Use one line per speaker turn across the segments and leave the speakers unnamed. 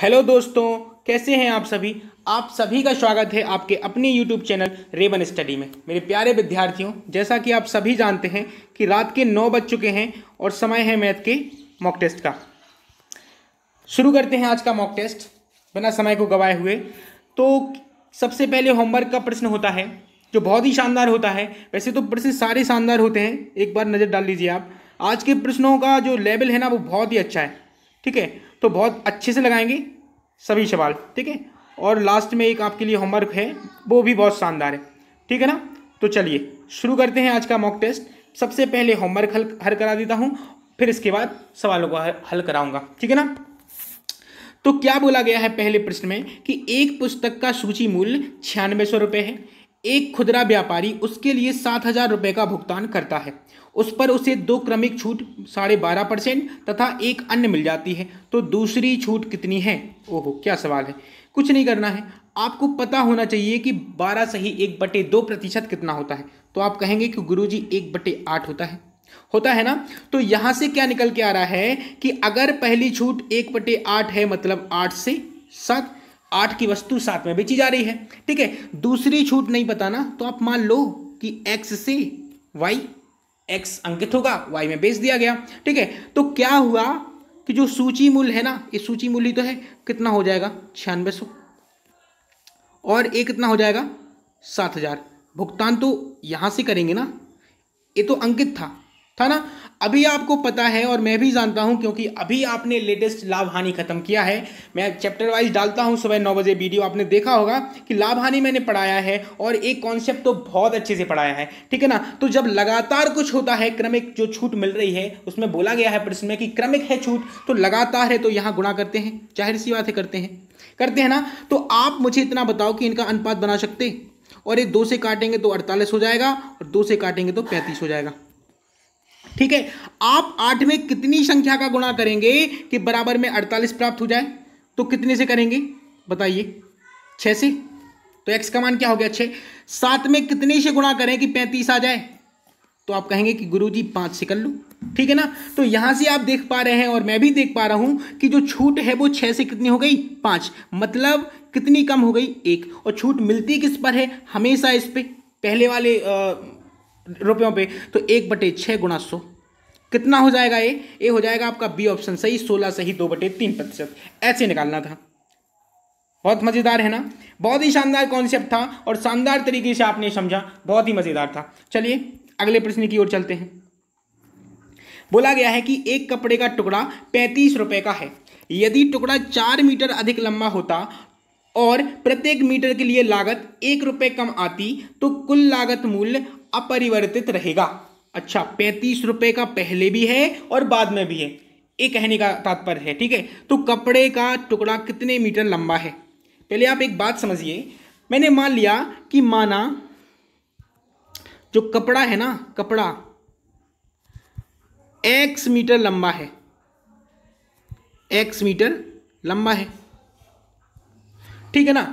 hello दोस्तों कैसे हैं आप सभी आप सभी का स्वागत है आपके अपने यूट्यूब चैनल रेबन स्टडी में मेरे प्यारे विद्यार्थियों जैसा कि आप सभी जानते हैं कि रात के नौ बज चुके हैं और समय है मैथ के मॉक टेस्ट का शुरू करते हैं आज का मॉक टेस्ट बिना समय को गवाए हुए तो सबसे पहले होमवर्क का प्रश्न होता है जो बहुत ही शानदार होता है वैसे तो प्रश्न सारे शानदार होते हैं एक बार नज़र डाल लीजिए आप आज के प्रश्नों का जो लेवल है ना वो बहुत ही अच्छा है ठीक है तो बहुत अच्छे से लगाएंगे सभी सवाल ठीक है और लास्ट में एक आपके लिए होमवर्क है वो भी बहुत शानदार है ठीक है ना तो चलिए शुरू करते हैं आज का मॉक टेस्ट सबसे पहले होमवर्क हल हल करा देता हूँ फिर इसके बाद सवालों को हल कराऊंगा ठीक है ना तो क्या बोला गया है पहले प्रश्न में कि एक पुस्तक का सूची मूल्य छियानवे सौ रुपये है एक खुदरा व्यापारी उसके लिए सात हजार रुपये का भुगतान करता है उस पर उसे दो क्रमिक छूट साढ़े बारह परसेंट तथा एक अन्य मिल जाती है तो दूसरी छूट कितनी है ओहो क्या सवाल है कुछ नहीं करना है आपको पता होना चाहिए कि बारह सही एक बटे दो प्रतिशत कितना होता है तो आप कहेंगे कि गुरु जी एक बटे आठ होता है होता है ना तो यहां से क्या निकल के आ रहा है कि अगर पहली छूट एक बटे आठ है मतलब आठ से सात आठ की वस्तु सात में बेची जा रही है ठीक है दूसरी छूट नहीं बताना तो आप मान लो कि एक्स से वाई एक्स अंकित होगा वाई में बेच दिया गया ठीक है तो क्या हुआ कि जो सूची मूल्य है ना ये सूची मूल्य तो है कितना हो जाएगा छियानवे सौ और ये कितना हो जाएगा सात हजार भुगतान तो यहां से करेंगे ना ये तो अंकित था था ना अभी आपको पता है और मैं भी जानता हूं क्योंकि अभी आपने लेटेस्ट लाभ हानि खत्म किया है मैं चैप्टर वाइज डालता हूं सुबह नौ बजे वीडियो आपने देखा होगा कि लाभ हानि मैंने पढ़ाया है और एक कॉन्सेप्ट तो बहुत अच्छे से पढ़ाया है ठीक है ना तो जब लगातार कुछ होता है क्रमिक जो छूट मिल रही है उसमें बोला गया है प्रश्न में कि क्रमिक है छूट तो लगातार है तो यहाँ गुणा करते हैं जाहिर सी बातें करते हैं करते हैं ना तो आप मुझे इतना बताओ कि इनका अनुपात बना सकते और ये दो से काटेंगे तो अड़तालीस हो जाएगा और दो से काटेंगे तो पैंतीस हो जाएगा ठीक है आप आठ में कितनी संख्या का गुणा करेंगे कि बराबर में अड़तालीस प्राप्त हो जाए तो कितने से करेंगे बताइए छः से तो एक्स का मान क्या हो गया छः सात में कितने से गुणा करें कि पैंतीस आ जाए तो आप कहेंगे कि गुरु जी पांच से कर लो ठीक है ना तो यहां से आप देख पा रहे हैं और मैं भी देख पा रहा हूं कि जो छूट है वो छह से कितनी हो गई पांच मतलब कितनी कम हो गई एक और छूट मिलती किस पर है हमेशा इस पर पहले वाले आ, रुपयों पे तो एक बटे छः गुणा सौ कितना हो जाएगा ये ये हो जाएगा आपका बी ऑप्शन सही सोलह सही दो बटे तीन प्रतिशत ऐसे निकालना था बहुत मज़ेदार है ना बहुत ही शानदार कॉन्सेप्ट था और शानदार तरीके से आपने समझा बहुत ही मज़ेदार था चलिए अगले प्रश्न की ओर चलते हैं बोला गया है कि एक कपड़े का टुकड़ा पैंतीस रुपये का है यदि टुकड़ा चार मीटर अधिक लंबा होता और प्रत्येक मीटर के लिए लागत एक रुपये कम आती तो कुल लागत मूल्य अपरिवर्तित रहेगा अच्छा पैंतीस रुपए का पहले भी है और बाद में भी है ये कहने का तात्पर्य है ठीक है तो कपड़े का टुकड़ा कितने मीटर लंबा है पहले आप एक बात समझिए मैंने मान लिया कि माना जो कपड़ा है ना कपड़ा एक्स मीटर लंबा है एक्स मीटर लंबा है ठीक है ना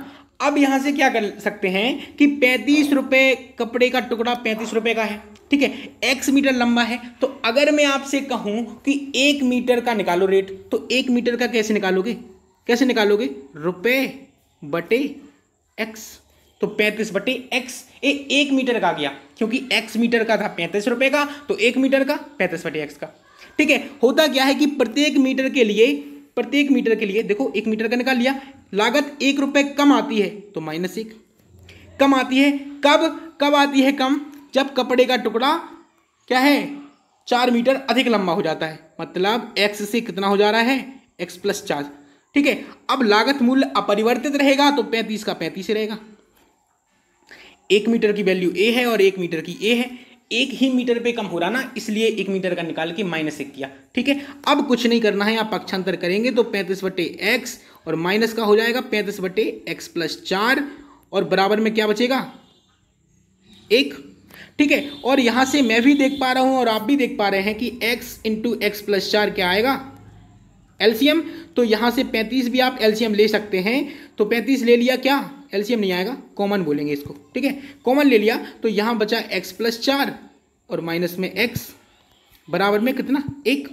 अब यहां से क्या कर सकते हैं कि पैंतीस रुपए कपड़े का टुकड़ा पैंतीस रुपए का है ठीक है एक्स मीटर लंबा है तो अगर मैं आपसे कहूं कि एक मीटर का निकालो रेट तो एक मीटर का कैसे निकालोगे कैसे निकालोगे रुपए बटे एक्स तो पैंतीस बटे एक्स ए एक मीटर का गया क्योंकि एक्स मीटर का था पैंतीस रुपए का तो एक मीटर का पैंतीस बटे एक्स का ठीक है होता क्या है कि प्रत्येक मीटर के लिए प्रत्येक मीटर के लिए देखो एक मीटर का निकाल लिया लागत एक रुपये कम आती है तो माइनस एक कम आती है कब कब आती है कम जब कपड़े का टुकड़ा क्या है चार मीटर अधिक लंबा हो जाता है मतलब एक्स से कितना हो जा रहा है एक्स प्लस चार ठीक है अब लागत मूल्य अपरिवर्तित रहेगा तो पैंतीस का पैंतीस रहेगा एक मीटर की वैल्यू ए है और एक मीटर की ए है एक ही मीटर पे कम हो रहा ना इसलिए एक मीटर का निकाल के माइनस एक किया ठीक है अब कुछ नहीं करना है आप पक्षांतर करेंगे तो पैंतीस बटे एक्स और माइनस का हो जाएगा पैंतीस बटे एक्स प्लस चार और बराबर में क्या बचेगा एक ठीक है और यहां से मैं भी देख पा रहा हूँ और आप भी देख पा रहे हैं कि एक्स इंटू एक्स प्लस चार क्या आएगा एलसीएम तो यहाँ से पैंतीस भी आप एलसीएम ले सकते हैं तो पैंतीस ले लिया क्या एलसीएम नहीं आएगा कॉमन बोलेंगे इसको ठीक है कॉमन ले लिया तो यहां बचा एक्स प्लस चार और माइनस में एक्स बराबर में कितना एक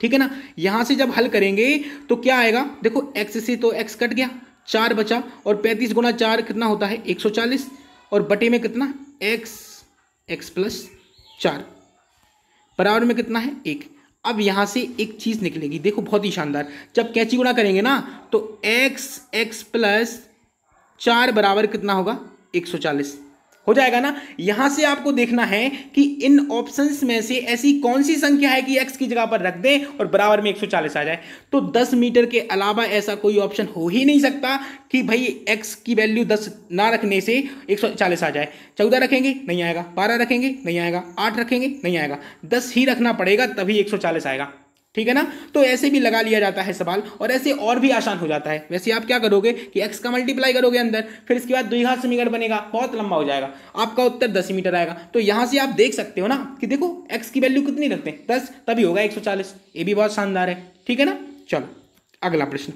ठीक है ना यहां से जब हल करेंगे तो क्या आएगा देखो एक्स से तो एक्स कट गया चार बचा और पैंतीस गुना चार कितना होता है एक सौ चालीस और बटे में कितना एक्स एक्स प्लस चार बराबर में कितना है एक अब यहां से एक चीज़ निकलेगी देखो बहुत ही शानदार जब कैची गुणा करेंगे ना तो x x प्लस चार बराबर कितना होगा 140 हो जाएगा ना यहां से आपको देखना है कि इन ऑप्शंस में से ऐसी कौन सी संख्या है कि x की जगह पर रख दें और बराबर में 140 आ जाए तो 10 मीटर के अलावा ऐसा कोई ऑप्शन हो ही नहीं सकता कि भाई x की वैल्यू 10 ना रखने से 140 आ जाए 14 रखेंगे नहीं आएगा 12 रखेंगे नहीं आएगा 8 रखेंगे नहीं आएगा 10 ही रखना पड़ेगा तभी 140 आएगा ठीक है ना तो ऐसे भी लगा लिया जाता है सवाल और ऐसे और भी आसान हो जाता है वैसे आप क्या करोगे कि x का मल्टीप्लाई करोगे अंदर फिर इसके बाद द्विघात समीकरण बनेगा बहुत लंबा हो जाएगा आपका उत्तर दस मीटर आएगा तो यहां से आप देख सकते हो ना कि देखो एक्स की वैल्यू कितनी रखते हैं दस तभी होगा एक सौ चालीस ये भी बहुत शानदार है ठीक है ना चलो अगला प्रश्न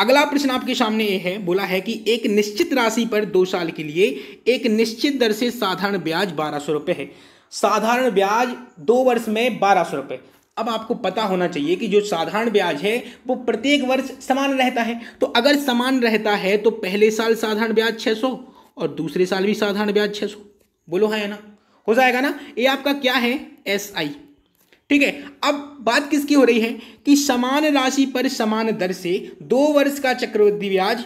अगला प्रश्न आपके सामने ये है बोला है कि एक निश्चित राशि पर दो साल के लिए एक निश्चित दर से साधारण ब्याज बारह सौ रुपए है साधारण ब्याज दो वर्ष में बारह सौ रुपये अब आपको पता होना चाहिए कि जो साधारण ब्याज है वो प्रत्येक वर्ष समान रहता है तो अगर समान रहता है तो पहले साल साधारण ब्याज 600 और दूसरे साल भी साधारण ब्याज 600 बोलो है हाँ ना हो जाएगा ना ये आपका क्या है एस आई ठीक है अब बात किसकी हो रही है कि समान राशि पर समान दर से दो वर्ष का चक्रवृद्धि ब्याज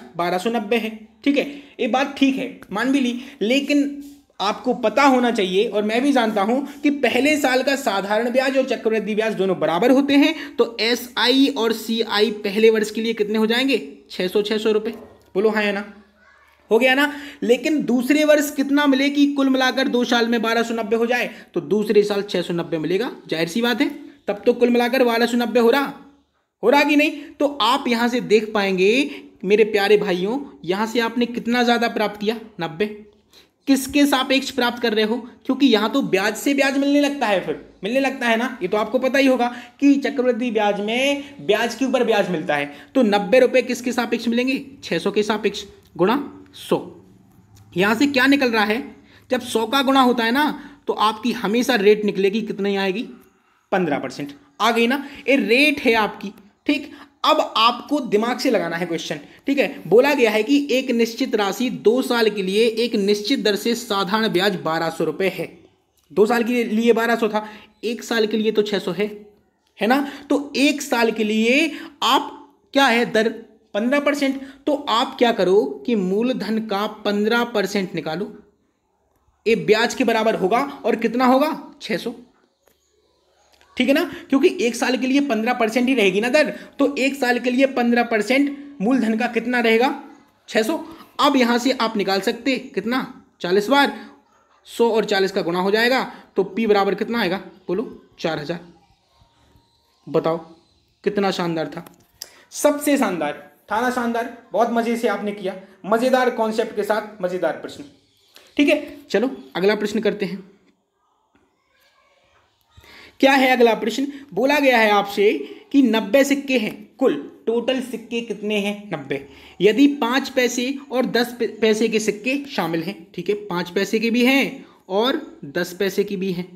नब्बे है ठीक है ये बात ठीक है मान भी ली लेकिन आपको पता होना चाहिए और मैं भी जानता हूं कि पहले साल का साधारण ब्याज और चक्रवृद्धि ब्याज दोनों बराबर होते हैं तो एस आई और सी आई पहले वर्ष के लिए कितने हो जाएंगे छह सौ छह सौ रुपए बोलो हाँ है ना हो गया ना लेकिन दूसरे वर्ष कितना मिले कि कुल मिलाकर दो साल में बारह सौ नब्बे हो जाए तो दूसरे साल छह सौ नब्बे मिलेगा जाहिर सी बात है तब तो कुल मिलाकर बारह सौ नब्बे हो रहा हो रहा कि नहीं तो आप यहां से देख पाएंगे मेरे प्यारे भाइयों यहां से आपने कितना ज़्यादा प्राप्त किया नब्बे किसके सापेक्ष प्राप्त कर रहे हो क्योंकि यहां तो ब्याज से ब्याज मिलने लगता है फिर मिलने लगता है ना ये तो आपको पता ही होगा कि चक्रवृद्धि ब्याज में ब्याज के ऊपर ब्याज मिलता है तो नब्बे रुपए किसके सापेक्ष मिलेंगे छह सौ के सापेक्ष गुणा सौ यहां से क्या निकल रहा है जब सौ का गुणा होता है ना तो आपकी हमेशा रेट निकलेगी कितनी आएगी पंद्रह परसेंट आ गई ना ये रेट है आपकी ठीक अब आपको दिमाग से लगाना है क्वेश्चन ठीक है बोला गया है कि एक निश्चित राशि दो साल के लिए एक निश्चित दर से साधारण ब्याज बारह सौ रुपये है दो साल के लिए बारह सौ था एक साल के लिए तो छह सौ है है ना तो एक साल के लिए आप क्या है दर पंद्रह परसेंट तो आप क्या करो कि मूलधन का पंद्रह परसेंट निकालो ये ब्याज के बराबर होगा और कितना होगा छह सौ ठीक है ना क्योंकि एक साल के लिए पंद्रह परसेंट ही रहेगी ना दर तो एक साल के लिए पंद्रह परसेंट मूलधन का कितना रहेगा छः सौ अब यहां से आप निकाल सकते कितना चालीस बार सौ और चालीस का गुणा हो जाएगा तो पी बराबर कितना आएगा बोलो चार हजार बताओ कितना शानदार था सबसे शानदार था ना शानदार बहुत मजे से आपने किया मजेदार कॉन्सेप्ट के साथ मजेदार प्रश्न ठीक है चलो अगला प्रश्न करते हैं क्या है अगला प्रश्न बोला गया है आपसे कि नब्बे सिक्के हैं कुल टोटल सिक्के कितने हैं नब्बे यदि पाँच पैसे और दस पैसे के सिक्के शामिल हैं ठीक है पाँच पैसे के भी हैं और दस पैसे की भी हैं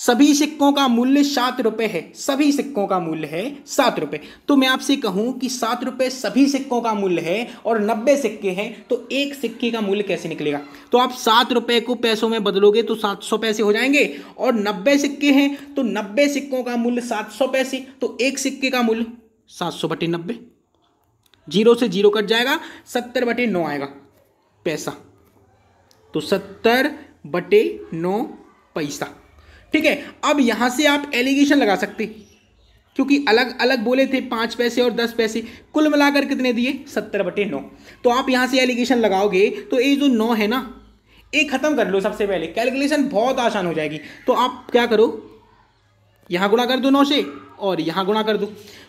सभी सिक्कों का मूल्य सात रुपए है सभी सिक्कों का मूल्य है सात रुपए तो मैं आपसे कहूं कि सात रुपए सभी सिक्कों का मूल्य है और नब्बे सिक्के हैं तो एक सिक्के का मूल्य कैसे निकलेगा तो आप सात रुपए को पैसों में बदलोगे तो सात सौ पैसे हो जाएंगे और नब्बे सिक्के हैं तो नब्बे सिक्कों का मूल्य सात सौ पैसे तो एक सिक्के का मूल्य सात सौ बटे नब्बे जीरो से जीरो कट जाएगा सत्तर बटे नौ आएगा पैसा तो सत्तर बटे नौ पैसा ठीक है अब यहाँ से आप एलिगेशन लगा सकते क्योंकि अलग अलग बोले थे पाँच पैसे और दस पैसे कुल मिलाकर कितने दिए सत्तर बटे नौ तो आप यहाँ से एलिगेशन लगाओगे तो ये जो नौ है ना ये ख़त्म कर लो सबसे पहले कैलकुलेशन बहुत आसान हो जाएगी तो आप क्या करो यहाँ गुणा कर दो नौ से और यहाँ गुणा कर दो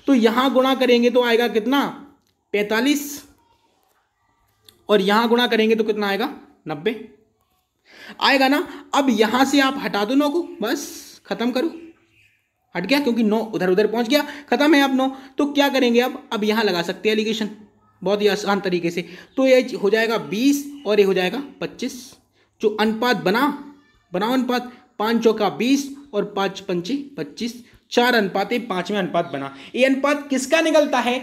तो यहाँ गुणा करेंगे तो आएगा कितना पैंतालीस और यहाँ गुणा करेंगे तो कितना आएगा नब्बे आएगा ना अब यहाँ से आप हटा दो नौ को बस खत्म करो हट गया क्योंकि नौ उधर उधर पहुंच गया खत्म है आप नौ तो क्या करेंगे अब अब यहाँ लगा सकते हैं एलिगेशन बहुत ही आसान तरीके से तो ये हो जाएगा बीस और ये हो जाएगा पच्चीस जो अनुपात बना बनाओ अनुपात पाँच चौका बीस और पाँच पंचे पच्चीस चार अनुपात पांचवें अनुपात बना ये अनुपात किसका निकलता है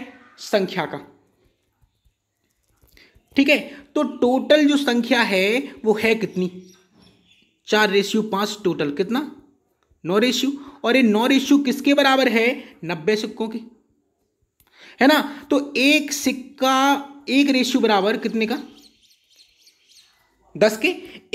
संख्या का ठीक है तो टोटल जो संख्या है वो है कितनी चार रेशियो पांच टोटल कितना नौ रेशियो और ये नौ रेशियो किसके बराबर है नब्बे सिक्कों के है ना तो एक सिक्का एक रेशियो बराबर कितने का दस के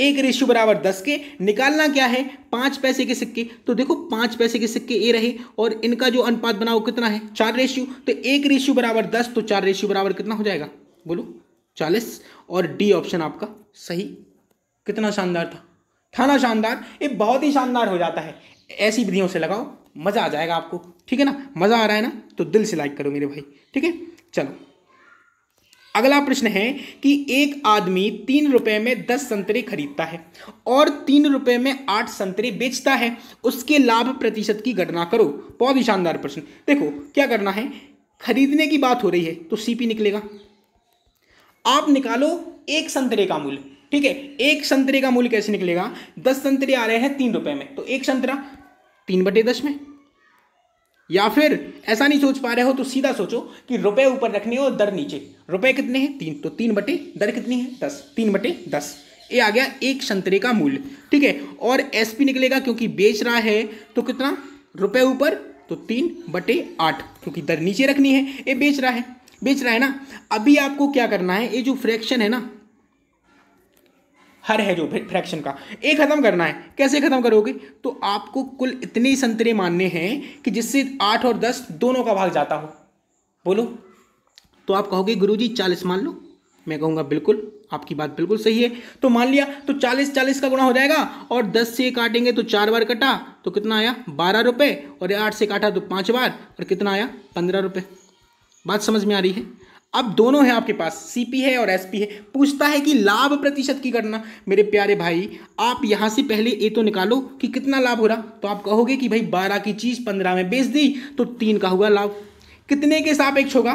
एक रेशियो बराबर दस के निकालना क्या है पांच पैसे के सिक्के तो देखो पांच पैसे के सिक्के ए रहे और इनका जो अनुपात बना वो कितना है चार रेशियो तो एक रेशियो बराबर दस तो चार रेशियो बराबर कितना हो जाएगा बोलो चालीस और डी ऑप्शन आपका सही कितना शानदार था थाना शानदार ये बहुत ही शानदार हो जाता है ऐसी विधियों से लगाओ मज़ा आ जाएगा आपको ठीक है ना मज़ा आ रहा है ना तो दिल से लाइक करो मेरे भाई ठीक है चलो अगला प्रश्न है कि एक आदमी तीन रुपए में दस संतरे खरीदता है और तीन रुपए में आठ संतरे बेचता है उसके लाभ प्रतिशत की गणना करो बहुत ही शानदार प्रश्न देखो क्या करना है खरीदने की बात हो रही है तो सीपी निकलेगा आप निकालो एक संतरे का मूल्य ठीक है एक संतरे का मूल्य कैसे निकलेगा दस संतरे आ रहे हैं तीन रुपए में तो एक संतरा तीन बटे दस में या फिर ऐसा नहीं सोच पा रहे हो तो सीधा सोचो कि रुपए ऊपर रखने और दर नीचे रुपए कितने हैं तीन तो तीन बटे दर कितनी है दस तीन बटे दस ये आ गया एक संतरे का मूल्य ठीक है और एस पी निकलेगा क्योंकि बेच रहा है तो कितना रुपए ऊपर तो तीन बटे आठ क्योंकि दर नीचे रखनी है ये बेच रहा है बेच रहा है ना अभी आपको क्या करना है ये जो फ्रैक्शन है ना हर है जो फ्रैक्शन का ये ख़त्म करना है कैसे ख़त्म करोगे तो आपको कुल इतने संतरे मानने हैं कि जिससे आठ और दस दोनों का भाग जाता हो बोलो तो आप कहोगे गुरु जी चालीस मान लो मैं कहूँगा बिल्कुल आपकी बात बिल्कुल सही है तो मान लिया तो चालीस चालीस का गुणा हो जाएगा और दस से काटेंगे तो चार बार कटा तो कितना आया बारह रुपये और आठ से काटा तो पाँच बार और कितना आया पंद्रह रुपये बात समझ में आ रही है अब दोनों हैं आपके पास सीपी है और एसपी है पूछता है कि लाभ प्रतिशत की गणना मेरे प्यारे भाई आप यहाँ से पहले ये तो निकालो कि कितना लाभ हो रहा तो आप कहोगे कि भाई बारह की चीज़ पंद्रह में बेच दी तो तीन का हुआ लाभ कितने के सापेक्ष होगा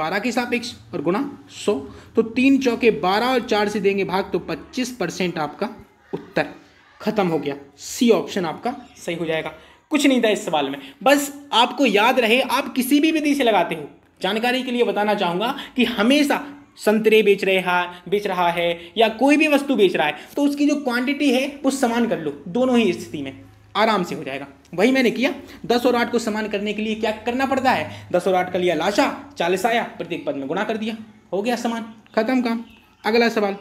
बारह के सापेक्ष और गुना सौ तो तीन चौके बारह और चार से देंगे भाग तो पच्चीस परसेंट आपका उत्तर खत्म हो गया सी ऑप्शन आपका सही हो जाएगा कुछ नहीं था इस सवाल में बस आपको याद रहे आप किसी भी विधि से लगाते हो जानकारी के लिए बताना चाहूँगा कि हमेशा संतरे बेच हैं बेच रहा है या कोई भी वस्तु बेच रहा है तो उसकी जो क्वांटिटी है वो समान कर लो दोनों ही स्थिति में आराम से हो जाएगा वही मैंने किया दस और आठ को समान करने के लिए क्या करना पड़ता है दस और आठ का लिया लाशा चालीस आया प्रत्येक पद में गुणा कर दिया हो गया समान खत्म काम अगला सवाल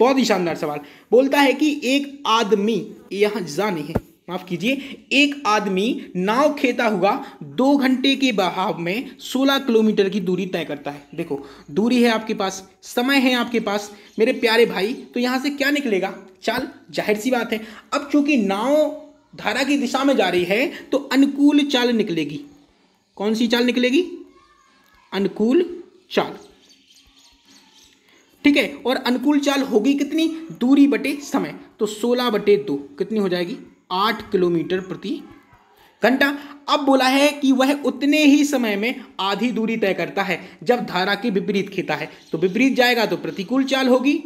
बहुत ही शानदार सवाल बोलता है कि एक आदमी यहां जा नहीं है माफ कीजिए एक आदमी नाव खेता हुआ दो घंटे के बहाव में सोलह किलोमीटर की दूरी तय करता है देखो दूरी है आपके पास समय है आपके पास मेरे प्यारे भाई तो यहाँ से क्या निकलेगा चाल जाहिर सी बात है अब चूंकि नाव धारा की दिशा में जा रही है तो अनुकूल चाल निकलेगी कौन सी चाल निकलेगी अनुकूल चाल ठीक है और अनुकूल चाल होगी कितनी दूरी बटे समय तो सोलह बटे दो कितनी हो जाएगी आठ किलोमीटर प्रति घंटा अब बोला है कि वह उतने ही समय में आधी दूरी तय करता है जब धारा के विपरीत खेता है तो विपरीत जाएगा तो प्रतिकूल चाल होगी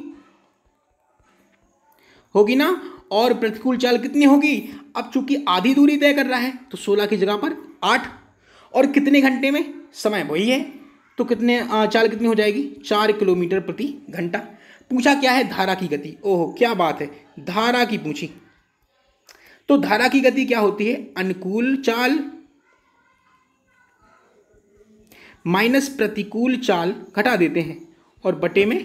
होगी ना और प्रतिकूल चाल कितनी होगी अब चूंकि आधी दूरी तय कर रहा है तो सोलह की जगह पर आठ और कितने घंटे में समय वही है तो कितने चाल कितनी हो जाएगी चार किलोमीटर प्रति घंटा पूछा क्या है धारा की गति ओहो क्या बात है धारा की पूछी तो धारा की गति क्या होती है अनुकूल चाल माइनस प्रतिकूल चाल घटा देते हैं और बटे में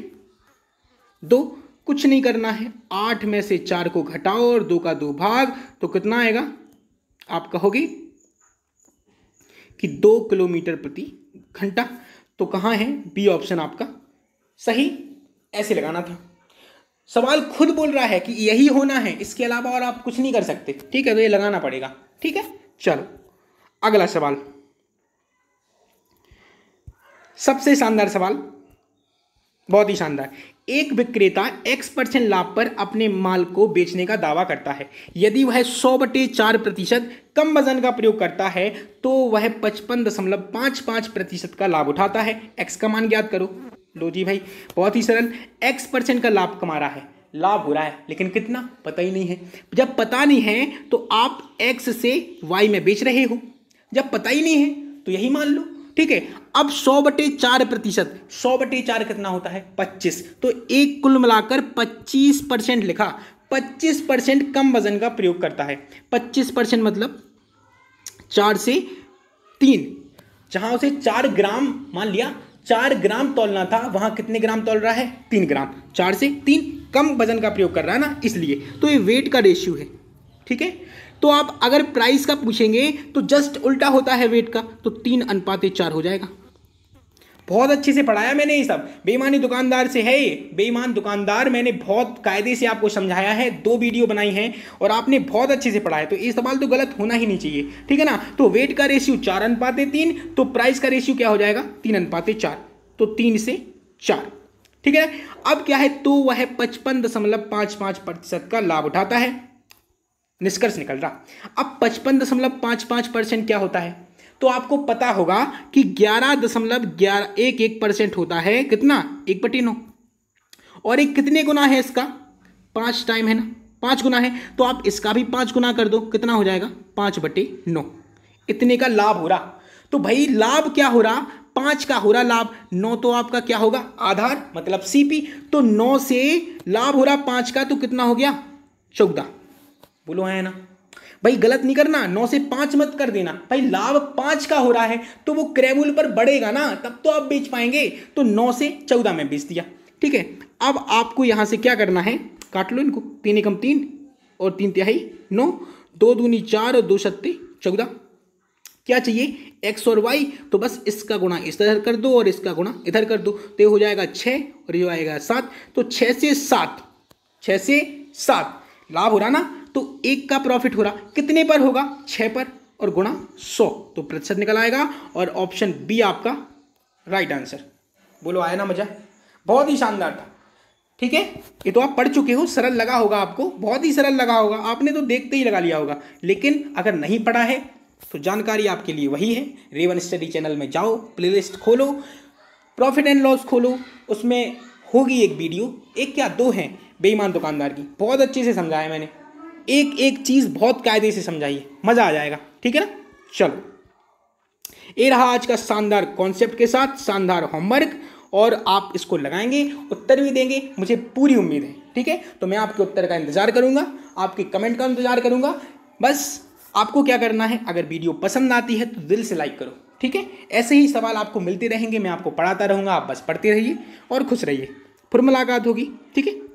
दो कुछ नहीं करना है आठ में से चार को घटाओ और दो का दो भाग तो कितना आएगा आप कहोगे कि दो किलोमीटर प्रति घंटा तो कहाँ है बी ऑप्शन आपका सही ऐसे लगाना था सवाल खुद बोल रहा है कि यही होना है इसके अलावा और आप कुछ नहीं कर सकते ठीक है तो ये लगाना पड़ेगा ठीक है चलो अगला सवाल सबसे शानदार सवाल बहुत ही शानदार एक विक्रेता एक्स परसेंट लाभ पर अपने माल को बेचने का दावा करता है यदि वह सौ बटे चार प्रतिशत कम वजन का प्रयोग करता है तो वह पचपन दशमलव पाँच पाँच प्रतिशत का लाभ उठाता है एक्स का मान ज्ञात करो लो जी भाई बहुत ही सरल एक्स परसेंट का लाभ कमा रहा है लाभ हो रहा है लेकिन कितना पता ही नहीं है जब पता नहीं है तो आप एक्स से वाई में बेच रहे हो जब पता ही नहीं है तो यही मान लो ठीक है अब सौ बटे चार प्रतिशत सौ बटे चार कितना होता है पच्चीस तो एक कुल मिलाकर पच्चीस परसेंट लिखा पच्चीस परसेंट कम वजन का प्रयोग करता है पच्चीस परसेंट मतलब चार से तीन जहां उसे चार ग्राम मान लिया चार ग्राम तोलना था वहां कितने ग्राम तोल रहा है तीन ग्राम चार से तीन कम वजन का प्रयोग कर रहा है ना इसलिए तो ये वेट का रेशियो है ठीक है तो आप अगर प्राइस का पूछेंगे तो जस्ट उल्टा होता है वेट का तो तीन अनुपात चार हो जाएगा बहुत अच्छे से पढ़ाया मैंने ये सब बेईमानी दुकानदार से है बेईमान दुकानदार मैंने बहुत कायदे से आपको समझाया है दो वीडियो बनाई हैं और आपने बहुत अच्छे से पढ़ाया तो ये सवाल तो गलत होना ही नहीं चाहिए ठीक है ना तो वेट का रेशियो चार अनुपाते तीन तो प्राइस का रेशियो क्या हो जाएगा तीन अनुपाते चार तो तीन से चार ठीक है अब क्या है तो वह पचपन दशमलव पांच पांच प्रतिशत का लाभ उठाता है निष्कर्ष निकल रहा अब पचपन दशमलव पांच पांच परसेंट क्या होता है तो आपको पता होगा कि ग्यारह दशमलव ग्यारह एक एक परसेंट होता है कितना एक बटी नौ और एक कितने गुना है इसका पांच टाइम है ना पांच गुना है तो आप इसका भी पांच गुना कर दो कितना हो जाएगा पांच बटे नौ इतने का लाभ हो रहा तो भाई लाभ क्या हो रहा पांच का हो रहा लाभ नौ तो आपका क्या होगा आधार मतलब सीपी तो नौ से लाभ हो रहा पांच का तो कितना हो गया चौदह बोलो है ना भाई गलत नहीं करना नौ से पाँच मत कर देना भाई लाभ पाँच का हो रहा है तो वो क्रय मूल्य पर बढ़ेगा ना तब तो आप बेच पाएंगे तो नौ से चौदह में बेच दिया ठीक है अब आपको यहाँ से क्या करना है काट लो इनको तीन एकम तीन और तीन तिहाई नौ दो दूनी चार और दो सत्ते चौदह क्या चाहिए एक्स और वाई तो बस इसका गुणा तरह कर दो और इसका गुणा इधर कर दो तो ये हो जाएगा छः और ये आएगा सात तो छः से सात छः से सात लाभ हो रहा ना तो एक का प्रॉफिट हो रहा कितने पर होगा छः पर और गुणा सौ तो प्रतिशत निकल आएगा और ऑप्शन बी आपका राइट आंसर बोलो आया ना मजा बहुत ही शानदार था ठीक है ये तो आप पढ़ चुके हो सरल लगा होगा आपको बहुत ही सरल लगा होगा आपने तो देखते ही लगा लिया होगा लेकिन अगर नहीं पढ़ा है तो जानकारी आपके लिए वही है रेवन स्टडी चैनल में जाओ प्लेलिस्ट खोलो प्रॉफिट एंड लॉस खोलो उसमें होगी एक वीडियो एक क्या दो हैं बेईमान दुकानदार की बहुत अच्छे से समझाया मैंने एक एक चीज़ बहुत कायदे से समझाइए मज़ा आ जाएगा ठीक है ना चलो ये रहा आज का शानदार कॉन्सेप्ट के साथ शानदार होमवर्क और आप इसको लगाएंगे उत्तर भी देंगे मुझे पूरी उम्मीद है ठीक है तो मैं आपके उत्तर का इंतज़ार करूंगा आपके कमेंट का इंतज़ार करूंगा बस आपको क्या करना है अगर वीडियो पसंद आती है तो दिल से लाइक करो ठीक है ऐसे ही सवाल आपको मिलते रहेंगे मैं आपको पढ़ाता रहूंगा आप बस पढ़ते रहिए और खुश रहिए फिर मुलाकात होगी ठीक है